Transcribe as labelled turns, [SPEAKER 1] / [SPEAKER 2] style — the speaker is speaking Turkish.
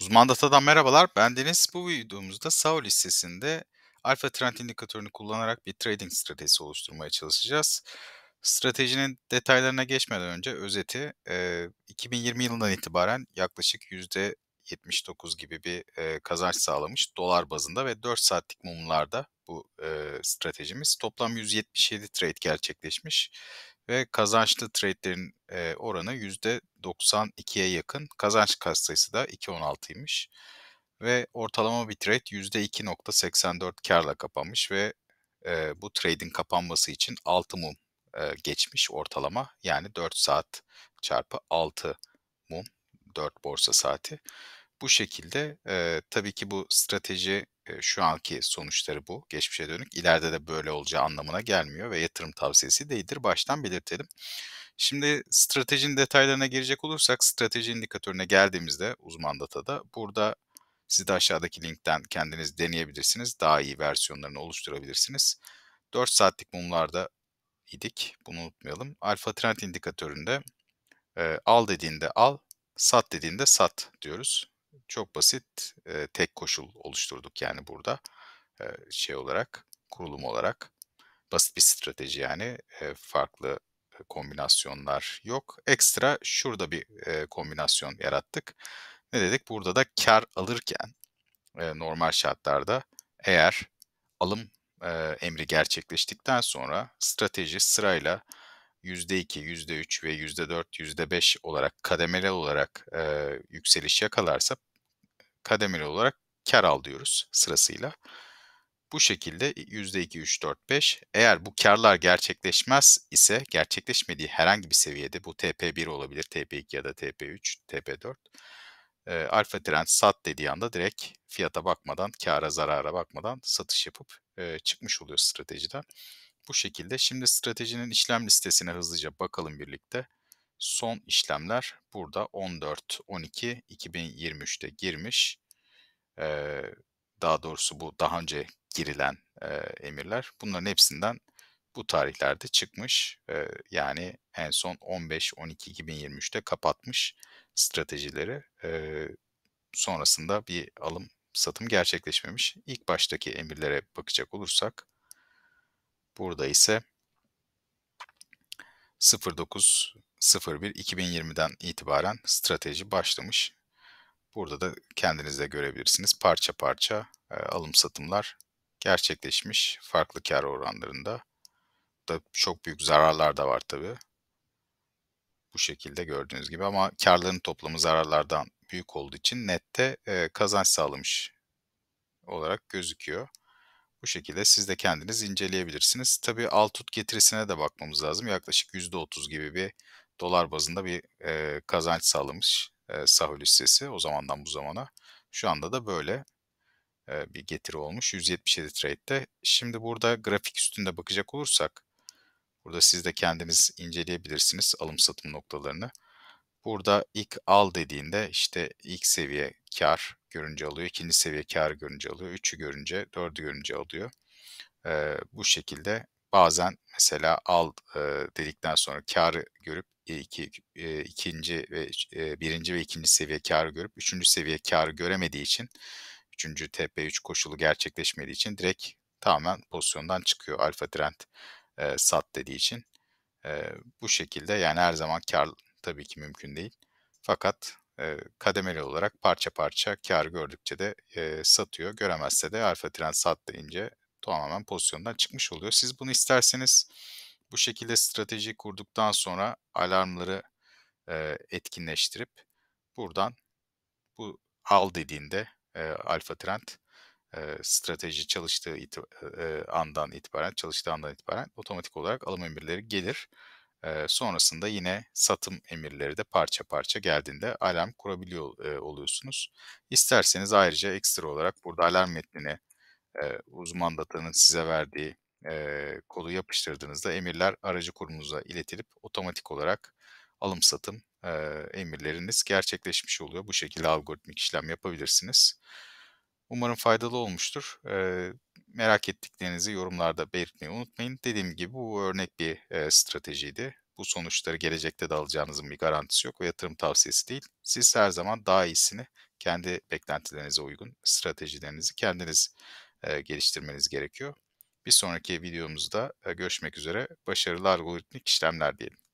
[SPEAKER 1] Uzman Data'dan merhabalar. Ben Deniz. Bu videomuzda SAO listesinde alfa trend indikatörünü kullanarak bir trading stratejisi oluşturmaya çalışacağız. Stratejinin detaylarına geçmeden önce özeti 2020 yılından itibaren yaklaşık %79 gibi bir kazanç sağlamış dolar bazında ve 4 saatlik mumlarda bu stratejimiz. Toplam 177 trade gerçekleşmiş ve kazançlı trade'lerin e, oranı %92'ye yakın. Kazanç kas da 2.16'ymış ve ortalama bir trade %2.84 karla kapanmış ve e, bu trade'in kapanması için 6 mum e, geçmiş ortalama yani 4 saat çarpı 6 mum 4 borsa saati. Bu şekilde e, tabii ki bu strateji e, şu anki sonuçları bu. Geçmişe dönük ileride de böyle olacağı anlamına gelmiyor ve yatırım tavsiyesi değildir. Baştan belirtelim. Şimdi stratejinin detaylarına girecek olursak strateji indikatörüne geldiğimizde uzman datada burada siz de aşağıdaki linkten kendiniz deneyebilirsiniz. Daha iyi versiyonlarını oluşturabilirsiniz. 4 saatlik mumlarda idik. Bunu unutmayalım. Alfa trend indikatöründe e, al dediğinde al, sat dediğinde sat diyoruz çok basit e, tek koşul oluşturduk yani burada e, şey olarak kurulum olarak basit bir strateji yani e, farklı kombinasyonlar yok. Ekstra şurada bir e, kombinasyon yarattık. Ne dedik? Burada da kar alırken e, normal şartlarda eğer alım e, emri gerçekleştikten sonra strateji sırayla %2, %3 ve %4, %5 olarak kademeli olarak e, yükseliş yakalarsa kademeli olarak kar al diyoruz sırasıyla. Bu şekilde %2, 3, 4, 5 eğer bu karlar gerçekleşmez ise gerçekleşmediği herhangi bir seviyede bu TP1 olabilir, TP2 ya da TP3, TP4 e, alfa trend sat dediği anda direkt fiyata bakmadan, kara zarara bakmadan satış yapıp e, çıkmış oluyor stratejiden. Bu şekilde şimdi stratejinin işlem listesine hızlıca bakalım birlikte son işlemler burada 14-12-2023'te girmiş. Ee, daha doğrusu bu daha önce girilen e, emirler. Bunların hepsinden bu tarihlerde çıkmış. Ee, yani en son 15-12-2023'te kapatmış stratejileri. Ee, sonrasında bir alım satım gerçekleşmemiş. İlk baştaki emirlere bakacak olursak burada ise 09 01-2020'den itibaren strateji başlamış. Burada da kendiniz de görebilirsiniz. Parça parça e, alım satımlar gerçekleşmiş farklı kar oranlarında. Da çok büyük zararlar da var tabi. Bu şekilde gördüğünüz gibi ama karların toplamı zararlardan büyük olduğu için nette e, kazanç sağlamış olarak gözüküyor. Bu şekilde siz de kendiniz inceleyebilirsiniz. Tabi alt tut getirisine de bakmamız lazım. Yaklaşık %30 gibi bir dolar bazında bir e, kazanç sağlamış e, Sahul hissesi o zamandan bu zamana. Şu anda da böyle e, bir getiri olmuş 177 trade'de. Şimdi burada grafik üstünde bakacak olursak burada siz de kendiniz inceleyebilirsiniz alım satım noktalarını. Burada ilk al dediğinde işte ilk seviye kar görünce alıyor, ikinci seviye kar görünce alıyor, üçü görünce, dördü görünce alıyor. Ee, bu şekilde bazen mesela al e, dedikten sonra kar görüp iki, e, ikinci ve e, birinci ve ikinci seviye kar görüp üçüncü seviye kar göremediği için üçüncü TP3 koşulu gerçekleşmediği için direkt tamamen pozisyondan çıkıyor. Alfa trend e, sat dediği için e, bu şekilde yani her zaman kar tabii ki mümkün değil. Fakat e, kademeli olarak parça parça kar gördükçe de e, satıyor. Göremezse de alfa trend sat deyince tamamen pozisyondan çıkmış oluyor. Siz bunu isterseniz bu şekilde strateji kurduktan sonra alarmları e, etkinleştirip buradan bu al dediğinde e, alfa trend e, strateji çalıştığı iti, e, andan itibaren çalıştığı andan itibaren otomatik olarak alım emirleri gelir. E, sonrasında yine satım emirleri de parça parça geldiğinde alarm kurabiliyor e, oluyorsunuz. İsterseniz ayrıca ekstra olarak burada alarm metnini e, uzman datanın size verdiği e, kodu yapıştırdığınızda emirler aracı kurumunuza iletilip otomatik olarak alım satım e, emirleriniz gerçekleşmiş oluyor. Bu şekilde algoritmik işlem yapabilirsiniz. Umarım faydalı olmuştur. E, merak ettiklerinizi yorumlarda belirtmeyi unutmayın. Dediğim gibi bu örnek bir e, stratejiydi. Bu sonuçları gelecekte de alacağınızın bir garantisi yok ve yatırım tavsiyesi değil. Siz her zaman daha iyisini kendi beklentilerinize uygun stratejilerinizi kendiniz e, geliştirmeniz gerekiyor. Bir sonraki videomuzda görüşmek üzere. Başarılı algoritmik işlemler diyelim.